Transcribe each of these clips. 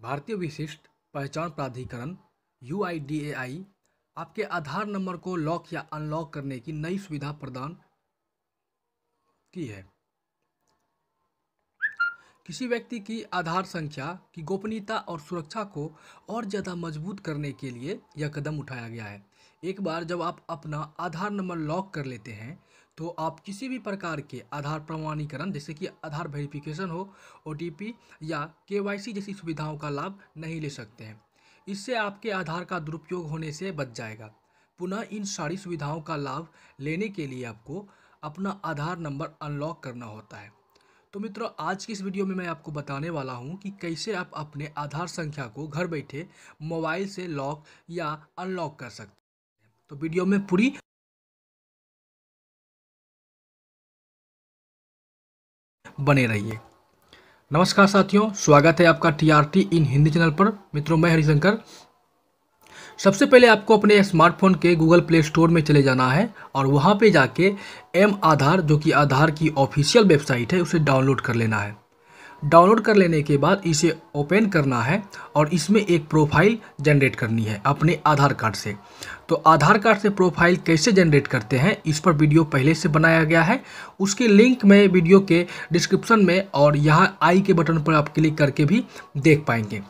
भारतीय विशिष्ट पहचान प्राधिकरण यू आपके आधार नंबर को लॉक या अनलॉक करने की नई सुविधा प्रदान की है किसी व्यक्ति की आधार संख्या की गोपनीयता और सुरक्षा को और ज़्यादा मजबूत करने के लिए यह कदम उठाया गया है एक बार जब आप अपना आधार नंबर लॉक कर लेते हैं तो आप किसी भी प्रकार के आधार प्रमाणीकरण जैसे कि आधार वेरिफिकेशन हो ओ या के जैसी सुविधाओं का लाभ नहीं ले सकते हैं इससे आपके आधार का दुरुपयोग होने से बच जाएगा पुनः इन सारी सुविधाओं का लाभ लेने के लिए आपको अपना आधार नंबर अनलॉक करना होता है तो मित्रों आज की इस वीडियो में मैं आपको बताने वाला हूं कि कैसे आप अपने आधार संख्या को घर बैठे मोबाइल से लॉक या अनलॉक कर सकते हैं तो वीडियो में पूरी बने रहिए नमस्कार साथियों स्वागत है आपका टीआरटी इन हिंदी चैनल पर मित्रों मैं हरिशंकर सबसे पहले आपको अपने स्मार्टफोन के गूगल प्ले स्टोर में चले जाना है और वहाँ पे जाके एम आधार जो कि आधार की ऑफिशियल वेबसाइट है उसे डाउनलोड कर लेना है डाउनलोड कर लेने के बाद इसे ओपन करना है और इसमें एक प्रोफाइल जनरेट करनी है अपने आधार कार्ड से तो आधार कार्ड से प्रोफाइल कैसे जनरेट करते हैं इस पर वीडियो पहले से बनाया गया है उसके लिंक मैं वीडियो के डिस्क्रिप्शन में और यहाँ आई के बटन पर आप क्लिक करके भी देख पाएंगे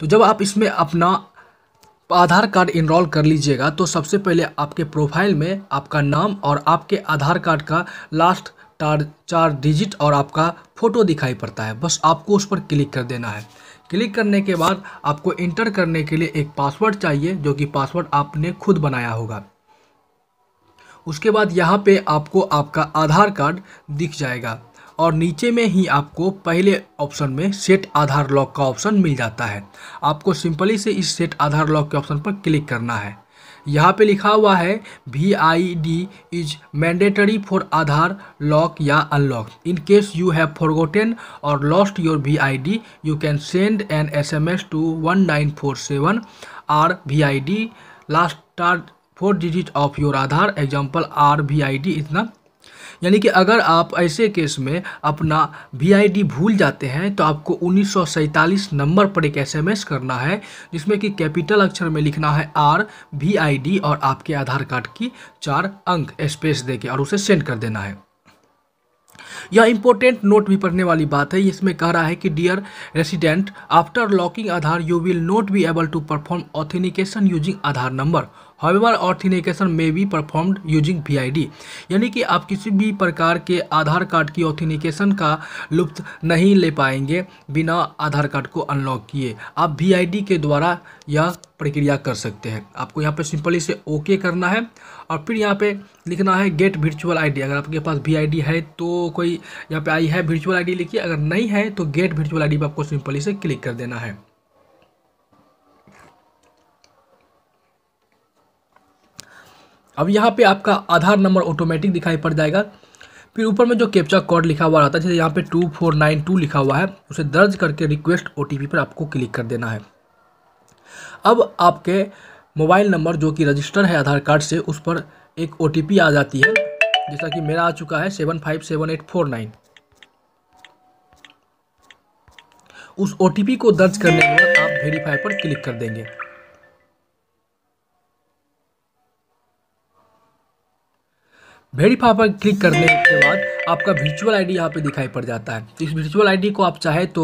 तो जब आप इसमें अपना आधार कार्ड इनरोल कर लीजिएगा तो सबसे पहले आपके प्रोफाइल में आपका नाम और आपके आधार कार्ड का लास्ट चार चार डिजिट और आपका फ़ोटो दिखाई पड़ता है बस आपको उस पर क्लिक कर देना है क्लिक करने के बाद आपको इंटर करने के लिए एक पासवर्ड चाहिए जो कि पासवर्ड आपने खुद बनाया होगा उसके बाद यहाँ पे आपको आपका आधार कार्ड दिख जाएगा और नीचे में ही आपको पहले ऑप्शन में सेट आधार लॉक का ऑप्शन मिल जाता है आपको सिंपली से इस सेट आधार लॉक के ऑप्शन पर क्लिक करना है यहाँ पे लिखा हुआ है V I D is mandatory for Aadhaar lock या unlock in case you have forgotten और lost your V I D you can send an S M S to one nine four seven R V I D last four digit of your Aadhaar example R V I D इतना यानी कि अगर आप ऐसे case में अपना we भूल जाते हैं तो आपको उन्नीस नंबर पर एक एस करना है जिसमें कि कैपिटल अक्षर में लिखना है आर वी और आपके आधार कार्ड की चार अंक स्पेस के और उसे सेंड कर देना है यह इंपॉर्टेंट नोट भी पढ़ने वाली बात है इसमें कह रहा है कि dear resident after locking Aadhaar you will not be able to perform authentication using Aadhaar number however authentication में भी परफॉर्म्ड यूजिंग वी यानी कि आप किसी भी प्रकार के आधार कार्ड की ऑथेनिकेशन का लुप्त नहीं ले पाएंगे बिना आधार कार्ड को अनलॉक किए आप वी के द्वारा यह प्रक्रिया कर सकते हैं आपको यहाँ पे सिंपली से ओके करना है और फिर यहाँ पे लिखना है गेट वर्चुअल आईडी अगर आपके पास वी है तो कोई यहाँ पे आई है वर्चुअल आईडी लिखिए अगर नहीं है तो गेट वर्चुअल आईडी पे आपको सिंपली से क्लिक कर देना है अब यहाँ पे आपका आधार नंबर ऑटोमेटिक दिखाई पड़ जाएगा फिर ऊपर में जो कैप्चा कोड लिखा हुआ रहता है जैसे यहाँ पे टू फोर नाइन टू लिखा हुआ है उसे दर्ज करके रिक्वेस्ट ओ पर आपको क्लिक कर देना है अब आपके मोबाइल नंबर जो कि रजिस्टर है आधार कार्ड से उस पर एक ओ आ जाती है जैसा कि मेरा आ चुका है seven five seven eight four nine उस ओ को दर्ज करने के बाद आप वेरीफाई पर क्लिक कर देंगे वेरीफाई पर क्लिक करने के बाद आपका वर्चुअल आईडी यहाँ पे दिखाई पड़ जाता है इस वर्चुअल आईडी को आप चाहे तो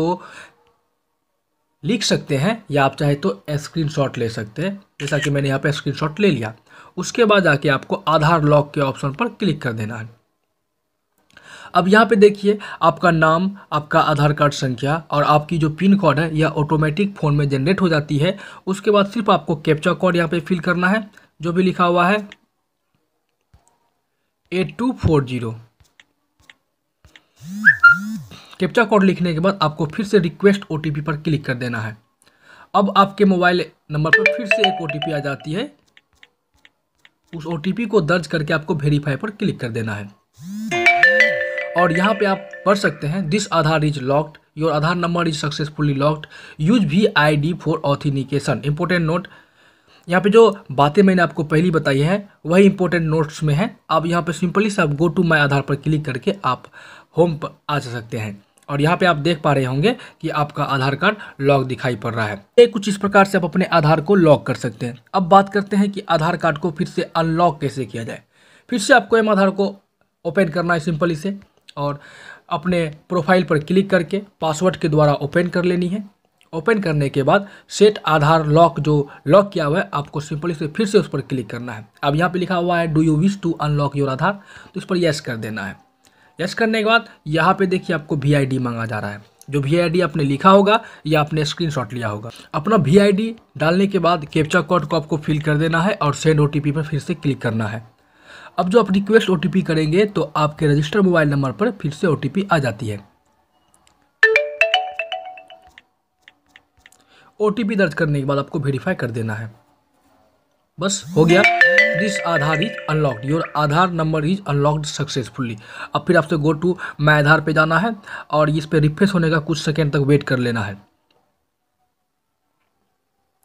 लिख सकते हैं या आप चाहे तो स्क्रीनशॉट ले सकते हैं जैसा कि मैंने यहाँ पे स्क्रीनशॉट ले लिया उसके बाद आके आपको आधार लॉक के ऑप्शन पर क्लिक कर देना है अब यहाँ पे देखिए आपका नाम आपका आधार कार्ड संख्या और आपकी जो पिन कोड है यह ऑटोमेटिक फ़ोन में जनरेट हो जाती है उसके बाद सिर्फ आपको कैप्चा कोड यहाँ पे फिल करना है जो भी लिखा हुआ है eight two four zero captcha code लिखने के बाद आपको फिर से रिक्वेस्ट ओ पर क्लिक कर देना है अब आपके मोबाइल नंबर पर फिर से एक ओ आ जाती है उस ओ को दर्ज करके आपको वेरीफाई पर क्लिक कर देना है और यहाँ पे आप पढ़ सकते हैं this Aadhaar is locked your Aadhaar number is successfully locked use V I D for authentication important note यहाँ पे जो बातें मैंने आपको पहली बताई है वही इंपॉर्टेंट नोट्स में है आप यहाँ पे सिंपली से आप गो टू माई आधार पर क्लिक करके आप होम पर आ जा सकते हैं और यहाँ पे आप देख पा रहे होंगे कि आपका आधार कार्ड लॉक दिखाई पड़ रहा है ये कुछ इस प्रकार से आप अपने आधार को लॉक कर सकते हैं अब बात करते हैं कि आधार कार्ड को फिर से अनलॉक कैसे किया जाए फिर से आपको एम आधार को ओपन करना है सिंपली से और अपने प्रोफाइल पर क्लिक करके पासवर्ड के द्वारा ओपन कर लेनी है ओपन करने के बाद सेट आधार लॉक जो लॉक किया हुआ है आपको सिंपली से फिर से उस पर क्लिक करना है अब यहाँ पे लिखा हुआ है do you wish to unlock your Aadhaar तो इस पर यस कर देना है यस करने के बाद यहाँ पे देखिए आपको वी मांगा जा रहा है जो वी आपने लिखा होगा या आपने स्क्रीन लिया होगा अपना वी डालने के बाद कैप्चा कोड को आपको फिल कर देना है और सेंड ओ पर फिर से क्लिक करना है अब जो आप रिक्वेस्ट ओ करेंगे तो आपके रजिस्टर मोबाइल नंबर पर फिर से ओ आ जाती है ओ दर्ज करने के बाद आपको वेरीफाई कर देना है बस हो गया this Aadhaar is unlocked your Aadhaar number is unlocked successfully अब फिर आपसे गो टू माई आधार पे जाना है और इस पर रिफ्रेश होने का कुछ सेकेंड तक वेट कर लेना है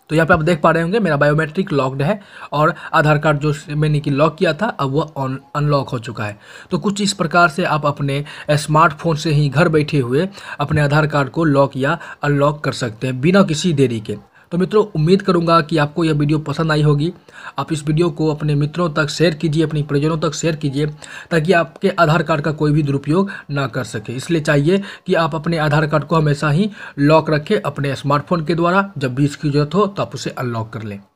तो यहाँ पे आप देख पा रहे होंगे मेरा बायोमेट्रिक लॉक्ड है और आधार कार्ड जो मैंने कि लॉक किया था अब वह अनलॉक हो चुका है तो कुछ इस प्रकार से आप अपने स्मार्टफोन से ही घर बैठे हुए अपने आधार कार्ड को लॉक या अनलॉक कर सकते हैं बिना किसी देरी के तो मित्रों उम्मीद करूंगा कि आपको यह वीडियो पसंद आई होगी आप इस वीडियो को अपने मित्रों तक शेयर कीजिए अपने परिजनों तक शेयर कीजिए ताकि आपके आधार कार्ड का कोई भी दुरुपयोग ना कर सके इसलिए चाहिए कि आप अपने आधार कार्ड को हमेशा ही लॉक रखें अपने स्मार्टफोन के द्वारा जब भी इसकी ज़रूरत हो तो आप उसे अनलॉक कर लें